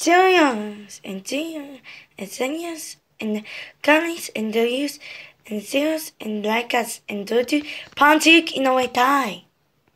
zeros and zeros and zeros and counties and doyous and zeros and lakas and dodu pantik in a way